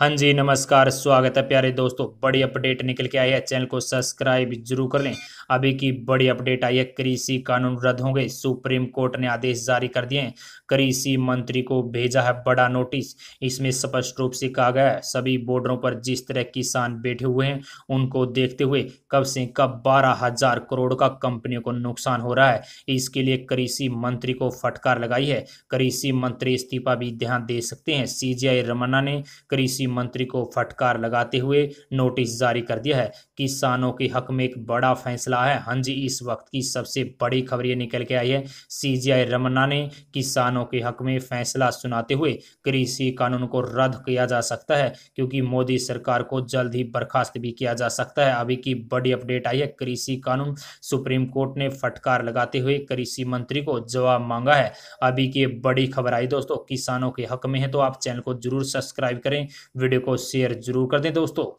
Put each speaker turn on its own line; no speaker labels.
हाँ जी नमस्कार स्वागत है प्यारे दोस्तों बड़ी अपडेट निकल के आई है चैनल को सब्सक्राइब जरूर कर लें अभी की बड़ी अपडेट आई है कृषि कानून रद्द होंगे सुप्रीम कोर्ट ने आदेश जारी कर दिए कृषि मंत्री को भेजा है बड़ा नोटिस इसमें स्पष्ट रूप से कहा गया है सभी बॉर्डरों पर जिस तरह किसान बैठे हुए हैं उनको देखते हुए कब से कब बारह हजार करोड़ का कंपनियों को नुकसान हो रहा है इसके लिए कृषि मंत्री को फटकार लगाई है कृषि मंत्री इस्तीफा भी ध्यान दे सकते हैं सी रमन्ना ने कृषि कृषि मंत्री को फटकार लगाते हुए नोटिस जारी कर दिया है किसानों के हक में एक बड़ा फैसला है हाँ जी इस वक्त की सबसे बड़ी खबर ये निकल के आई है सीजीआई रमन्ना ने किसानों के हक में फैसला सुनाते हुए कृषि कानून को रद्द किया जा सकता है क्योंकि मोदी सरकार को जल्द ही बर्खास्त भी किया जा सकता है अभी की बड़ी अपडेट आई है कृषि कानून सुप्रीम कोर्ट ने फटकार लगाते हुए कृषि मंत्री को जवाब मांगा है अभी की बड़ी खबर आई दोस्तों किसानों के हक में है तो आप चैनल को जरूर सब्सक्राइब करें वीडियो को शेयर जरूर कर दें दोस्तों